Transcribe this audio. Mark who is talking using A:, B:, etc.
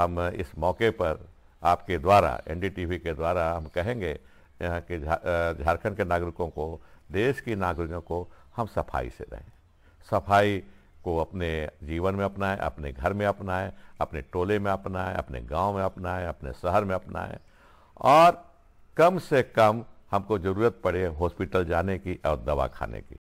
A: हम इस मौके पर आपके द्वारा एनडीटीवी के द्वारा हम कहेंगे यहाँ के झारखंड के नागरिकों को देश की नागरिकों को हम सफाई से रहें सफाई को अपने जीवन में अपनाएं अपने घर में अपनाएं अपने टोले में अपनाएं अपने गांव में अपनाएं अपने शहर में अपनाएं और कम से कम हमको ज़रूरत पड़े हॉस्पिटल जाने की और दवा खाने की